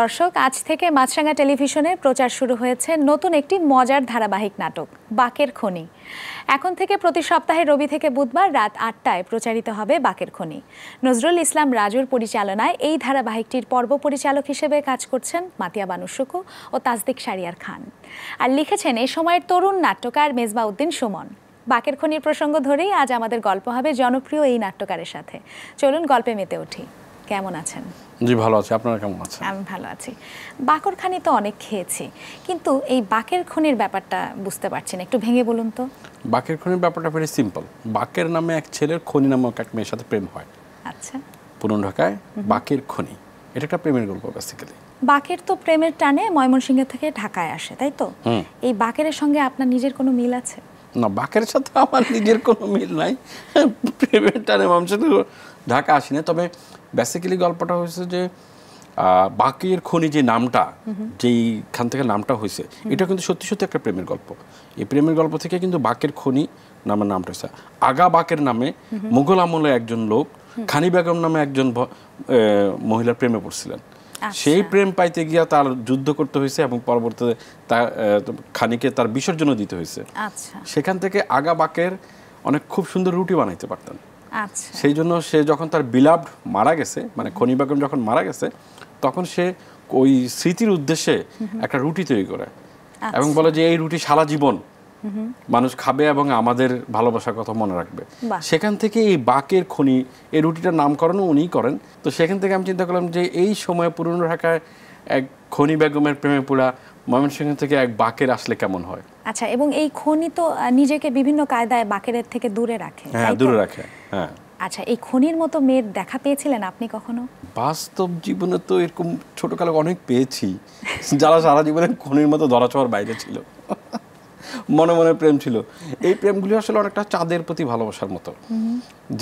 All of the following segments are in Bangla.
দর্শক আজ থেকে মাছরাঙ্গা টেলিভিশনে প্রচার শুরু হয়েছে নতুন একটি মজার ধারাবাহিক নাটক বাকের খনি এখন থেকে প্রতি সপ্তাহে রবি থেকে বুধবার রাত আটটায় প্রচারিত হবে বাকের খনি নজরুল ইসলাম রাজুর পরিচালনায় এই ধারাবাহিকটির পর্ব পরিচালক হিসেবে কাজ করছেন মাতিয়া বানুসুকু ও তাজদিক সারিয়ার খান আর লিখেছেন এ সময়ের তরুণ নাট্যকার মেজবা উদ্দিন সুমন বাকের খনির প্রসঙ্গ ধরেই আজ আমাদের গল্প হবে জনপ্রিয় এই নাট্যকারের সাথে চলুন গল্পে মেতে উঠি কেমন আছেন জি ভালো আছি আপনারা কেমন আছেন আমি ভালো আছি বাকর খানি তো অনেক খেয়েছি কিন্তু এই বাকের খনির ব্যাপারটা বুঝতে পারছি না একটু ভেঙে বলুন তো বাকের খনির ব্যাপারটা ভেরি সিম্পল বাকের নামে এক ছেলের খনি নামক এক মেয়ের সাথে প্রেম হয় আচ্ছা পুরন ঢাকায় বাকের খনি এটা একটা প্রেমের গল্প বেসিক্যালি বাকের তো প্রেমের টানে ময়মনসিংহ থেকে ঢাকায় আসে তাই তো এই বাকের সঙ্গে আপনার নিজের কোনো মিল আছে না বাকের সাথে আমার নিজের কোনো মিল নাই প্রেমের টানে ময়মনসিংহ ঢাকা আসি না তবে বেসিক্যালি গল্পটা হয়েছে যে বাকের খনি যে নামটা যেইখান থেকে নামটা হয়েছে এটা কিন্তু সত্যি সত্যি একটা প্রেমের গল্প এই প্রেমের গল্প থেকে কিন্তু বাকের খনি নামে নামটা হয়েছে আগা বাকের নামে মুঘল আমলে একজন লোক খানি বেগম নামে একজন মহিলার প্রেমে পড়ছিলেন আচ্ছা। সেই প্রেম পাইতে গিয়া তার যুদ্ধ করতে হয়েছে এবং পরবর্তীতে তার খানিকে তার বিসর্জন দিতে হয়েছে আচ্ছা। সেখান থেকে আগা বাকের অনেক খুব সুন্দর রুটি বানাইতে পারতেন আচ্ছা। সেই জন্য সে যখন তার বিলাপ মারা গেছে মানে খনি বেগম যখন মারা গেছে তখন সে ওই স্মৃতির উদ্দেশ্যে একটা রুটি তৈরি করে আচ্ছা। এবং বলে যে এই রুটি সারা জীবন মানুষ খাবে এবং আমাদের ভালোবাসার কথা মনে রাখবে সেখান থেকে এই বাকের খনি এই রুটিটার নামকরণও উনি করেন তো সেখান থেকে আমি চিন্তা করলাম যে এই সময় পুরনো ঢাকায় এক খনি বেগমের প্রেমে পোড়া ময়মনসিংহ থেকে এক বাকের আসলে কেমন হয় আচ্ছা এবং এই খনি তো নিজেকে বিভিন্ন কায়দায় বাকেরের থেকে দূরে রাখে হ্যাঁ দূরে রাখে হ্যাঁ আচ্ছা এই খনির মতো মেয়ের দেখা পেয়েছিলেন আপনি কখনো বাস্তব জীবনে তো এরকম ছোটকালে অনেক পেয়েছি যারা সারা জীবনে খনির মতো ধরাছোঁয়ার বাইরে ছিল মনে মনে প্রেম ছিল এই প্রেমগুলি আসলে অনেকটা চাঁদের প্রতি ভালোবাসার মতো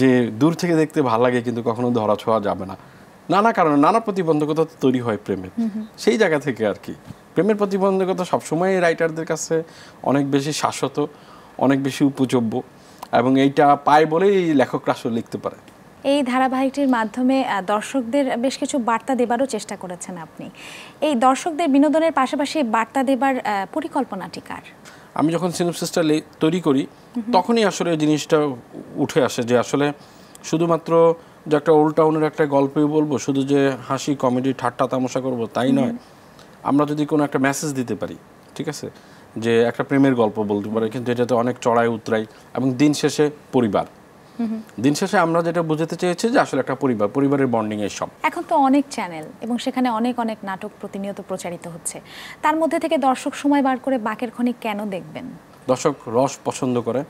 যে দূর থেকে দেখতে ভালো লাগে কিন্তু কখনো ধরা ছোঁয়া যাবে না নানা কারণে নানা প্রতিবন্ধকতা তৈরি হয় প্রেমের সেই জায়গা থেকে আর কি প্রেমের প্রতিবন্ধকতা সবসময় রাইটারদের কাছে অনেক বেশি শাশ্বত অনেক বেশি উপযোগ্য এবং এইটা পায় বলেই লেখকরা আসলে লিখতে পারে এই ধারাবাহিকটির মাধ্যমে দর্শকদের বেশ কিছু বার্তা দেবারও চেষ্টা করেছেন আপনি এই দর্শকদের বিনোদনের পাশাপাশি বার্তা দেবার পরিকল্পনাটি কার আমি যখন সিনোপসিসটা তৈরি করি তখনই আসলে জিনিসটা উঠে আসে যে আসলে শুধুমাত্র যে একটা ওল্ড টাউনের একটা গল্পই বলবো শুধু যে হাসি কমেডি ঠাট্টা তামাশা করব তাই নয় আমরা যদি কোনো একটা মেসেজ দিতে পারি ঠিক আছে যে একটা প্রেমের গল্প বলতে পারে কিন্তু এটাতে অনেক চড়াই উতরাই এবং দিন শেষে পরিবার দিন শেষে আমরা যেটা বুঝতে চেয়েছি যে আসলে একটা পরিবার পরিবারের বন্ডিং এর সব এখন তো অনেক চ্যানেল এবং সেখানে অনেক অনেক নাটক প্রতিনিয়ত প্রচারিত হচ্ছে তার মধ্যে থেকে দর্শক সময় বার করে বাকের খনি কেন দেখবেন দর্শক রস পছন্দ করে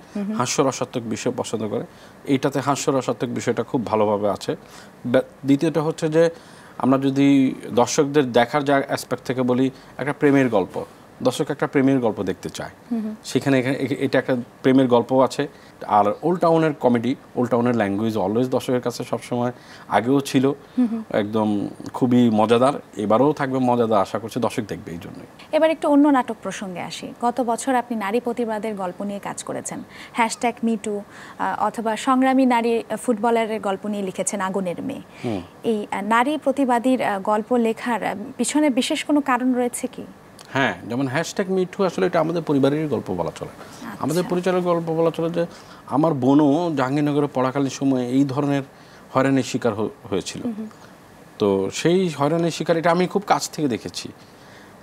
হাস্যরসাত্মক বিষয় পছন্দ করে এইটাতে হাস্যরসাত্মক বিষয়টা খুব ভালোভাবে আছে দ্বিতীয়টা হচ্ছে যে আমরা যদি দর্শকদের দেখার যা অ্যাসপেক্ট থেকে বলি একটা প্রেমের গল্প দর্শক একটা প্রেমের গল্প দেখতে চায় সেখানে এটা একটা প্রেমের গল্প আছে আর ওল্ড টাউনের কমেডি ওল্ড টাউনের ল্যাঙ্গুয়েজ অলওয়েজ দর্শকের কাছে সবসময় আগেও ছিল একদম খুবই মজাদার এবারও থাকবে মজাদার আশা করছে দর্শক দেখবে এই জন্য এবার একটু অন্য নাটক প্রসঙ্গে আসি গত বছর আপনি নারী প্রতিবাদের গল্প নিয়ে কাজ করেছেন হ্যাশট্যাগ মিটু অথবা সংগ্রামী নারী ফুটবলারের গল্প নিয়ে লিখেছেন আগুনের মেয়ে এই নারী প্রতিবাদীর গল্প লেখার পিছনে বিশেষ কোনো কারণ রয়েছে কি হ্যাঁ যেমন হ্যাশট্যাগ মিঠু আসলে এটা আমাদের পরিবারের গল্প বলা চলে আচ্ছা। আমাদের পরিচয়ের গল্প বলা চলে যে আমার বোনও জাহাঙ্গীরনগরে পড়াকালীন সময়ে এই ধরনের হয়রানির শিকার হয়েছিল তো সেই হয়রানির শিকার এটা আমি খুব কাছ থেকে দেখেছি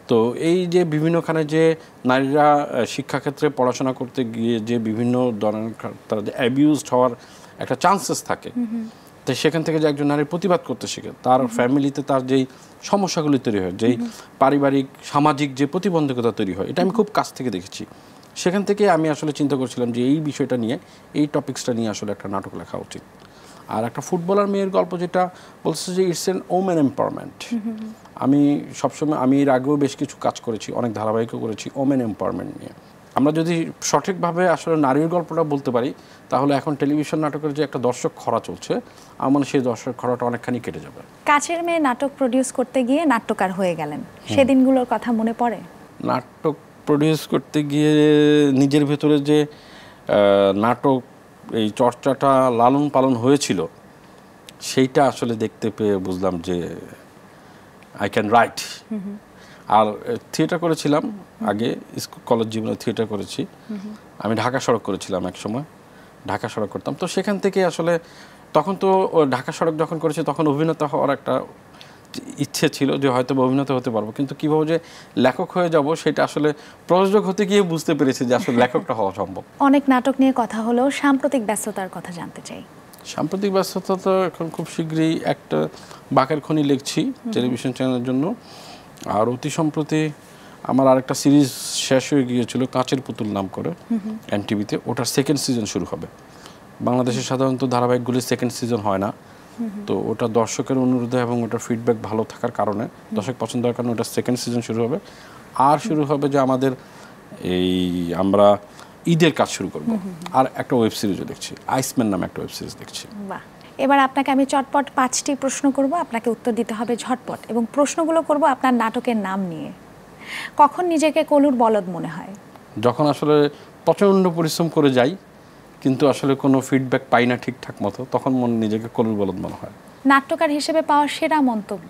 তো এই যে বিভিন্নখানে যে নারীরা শিক্ষাক্ষেত্রে পড়াশোনা করতে গিয়ে যে বিভিন্ন ধরনের তারা যে অ্যাবিউজড হওয়ার একটা চান্সেস থাকে তো সেখান থেকে যে একজন নারী প্রতিবাদ করতে শেখে তার ফ্যামিলিতে তার যেই সমস্যাগুলি তৈরি হয় যেই পারিবারিক সামাজিক যে প্রতিবন্ধকতা তৈরি হয় এটা আমি খুব কাছ থেকে দেখেছি সেখান থেকে আমি আসলে চিন্তা করছিলাম যে এই বিষয়টা নিয়ে এই টপিক্সটা নিয়ে আসলে একটা নাটক লেখা উচিত আর একটা ফুটবলার মেয়ের গল্প যেটা বলছে যে ইটস এন ওমেন এম্পাওয়ারমেন্ট আমি সবসময় আমি এর আগেও বেশ কিছু কাজ করেছি অনেক ধারাবাহিকও করেছি ওমেন এম্পাওয়ারমেন্ট নিয়ে আমরা যদি সঠিকভাবে আসলে নারীর গল্পটা বলতে পারি তাহলে এখন টেলিভিশন নাটকের যে একটা দর্শক খরা চলছে আমার সেই দর্শক খরাটা অনেকখানি কেটে যাবে কাছের মেয়ে নাটক প্রডিউস করতে গিয়ে নাট্যকার হয়ে গেলেন সেদিনগুলোর কথা মনে পড়ে নাটক প্রডিউস করতে গিয়ে নিজের ভেতরে যে নাটক এই চর্চাটা লালন পালন হয়েছিল সেইটা আসলে দেখতে পেয়ে বুঝলাম যে আই ক্যান রাইট আর থিয়েটার করেছিলাম আগে কলেজ জীবনে থিয়েটার করেছি আমি ঢাকা সড়ক করেছিলাম এক সময় ঢাকা সড়ক করতাম তো সেখান থেকে আসলে তখন তো ঢাকা সড়ক যখন করেছি তখন অভিনেতা হওয়ার একটা ইচ্ছে ছিল যে হয়তো অভিনেতা হতে পারবো কিন্তু কীভাবে যে লেখক হয়ে যাব সেটা আসলে প্রযোজক হতে গিয়ে বুঝতে পেরেছি যে আসলে লেখকটা হওয়া সম্ভব অনেক নাটক নিয়ে কথা হলো সাম্প্রতিক ব্যস্ততার কথা জানতে চাই সাম্প্রতিক ব্যস্ততা তো এখন খুব শীঘ্রই একটা বাঁকের খনি লিখছি টেলিভিশন চ্যানেলের জন্য আর অতি সম্প্রতি আমার আরেকটা সিরিজ শেষ হয়ে গিয়েছিল কাঁচের পুতুল নাম করে এনটিভিতে ওটার সেকেন্ড সিজন শুরু হবে বাংলাদেশে সাধারণত ধারাবাহিকগুলি সেকেন্ড সিজন হয় না তো ওটা দর্শকের অনুরোধে এবং ওটার ফিডব্যাক ভালো থাকার কারণে দর্শক পছন্দ হওয়ার কারণে ওটা সেকেন্ড সিজন শুরু হবে আর শুরু হবে যে আমাদের এই আমরা ঈদের কাজ শুরু করব আর একটা ওয়েব সিরিজও দেখছি আইসম্যান নামে একটা ওয়েব সিরিজ দেখছি বাহ এবার আপনাকে আমি চটপট পাঁচটি প্রশ্ন করব আপনাকে উত্তর দিতে হবে ঝটপট এবং প্রশ্নগুলো করব আপনার নাটকের নাম নিয়ে কখন নিজেকে কলুর বলদ মনে হয় যখন আসলে প্রচণ্ড পরিশ্রম করে যাই কিন্তু আসলে কোনো ফিডব্যাক পাই না ঠিকঠাক মতো তখন মনে নিজেকে কলুর বলদ মনে হয় নাট্যকার হিসেবে পাওয়া সেরা মন্তব্য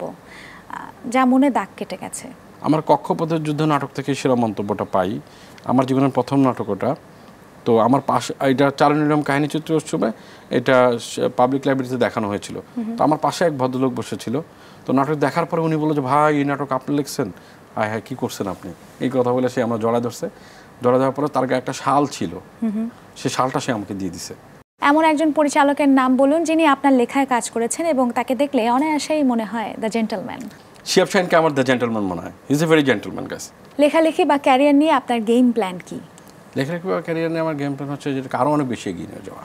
যা মনে দাগ কেটে গেছে আমার কক্ষপথের যুদ্ধ নাটক থেকে সেরা মন্তব্যটা পাই আমার জীবনের প্রথম নাটক ওটা তো আমার পাশ এটা চারণীরম কাহিনী চিত্র উৎসবে এটা পাবলিক লাইব্রেরিতে দেখানো হয়েছিল তো আমার পাশে এক ভদ্রলোক বসেছিল তো নাটক দেখার পরে উনি বললো যে ভাই এই নাটক আপনি লিখছেন আয় হ্যাঁ কী করছেন আপনি এই কথা বলে সে আমার জড়া ধরছে জড়া দেওয়ার পরে তার গায়ে একটা শাল ছিল সে শালটা সে আমাকে দিয়ে দিছে এমন একজন পরিচালকের নাম বলুন যিনি আপনার লেখায় কাজ করেছেন এবং তাকে দেখলে অনায়াসেই মনে হয় দ্য জেন্টলম্যান শিয়াব শাহিনকে আমার দ্য জেন্টলম্যান মনে হয় ইজ এ ভেরি জেন্টলম্যান গাছ লেখালেখি বা ক্যারিয়ার নিয়ে আপনার গেম প্ল্যান কী লেখালেখি বা ক্যারিয়ার নিয়ে আমার গেম প্ল্যান হচ্ছে যেটা আরও অনেক বেশি এগিয়ে নিয়ে যাওয়া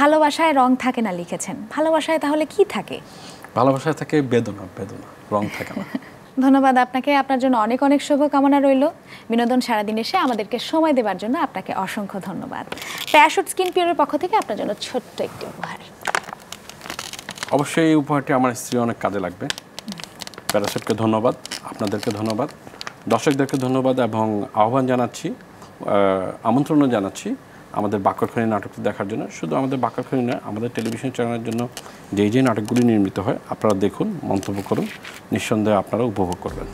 ভালোবাসায় রং থাকে না লিখেছেন ভালোবাসায় তাহলে কি থাকে ভালোবাসায় থাকে বেদনা বেদনা রং থাকে না ধন্যবাদ আপনাকে আপনার জন্য অনেক অনেক শুভকামনা রইল বিনোদন সারাদিন এসে আমাদেরকে সময় দেওয়ার জন্য আপনাকে অসংখ্য ধন্যবাদ প্যারাশুট স্কিন পিওরের পক্ষ থেকে আপনার জন্য ছোট্ট একটি উপহার অবশ্যই এই উপহারটি আমার স্ত্রী অনেক কাজে লাগবে প্যারাশুটকে ধন্যবাদ আপনাদেরকে ধন্যবাদ দর্শকদেরকে ধন্যবাদ এবং আহ্বান জানাচ্ছি আমন্ত্রণও জানাচ্ছি আমাদের বাকরখানি নাটকটি দেখার জন্য শুধু আমাদের বাকরখানি নয় আমাদের টেলিভিশন চ্যানেলের জন্য যেই যে নাটকগুলি নির্মিত হয় আপনারা দেখুন মন্তব্য করুন নিঃসন্দেহে আপনারা উপভোগ করবেন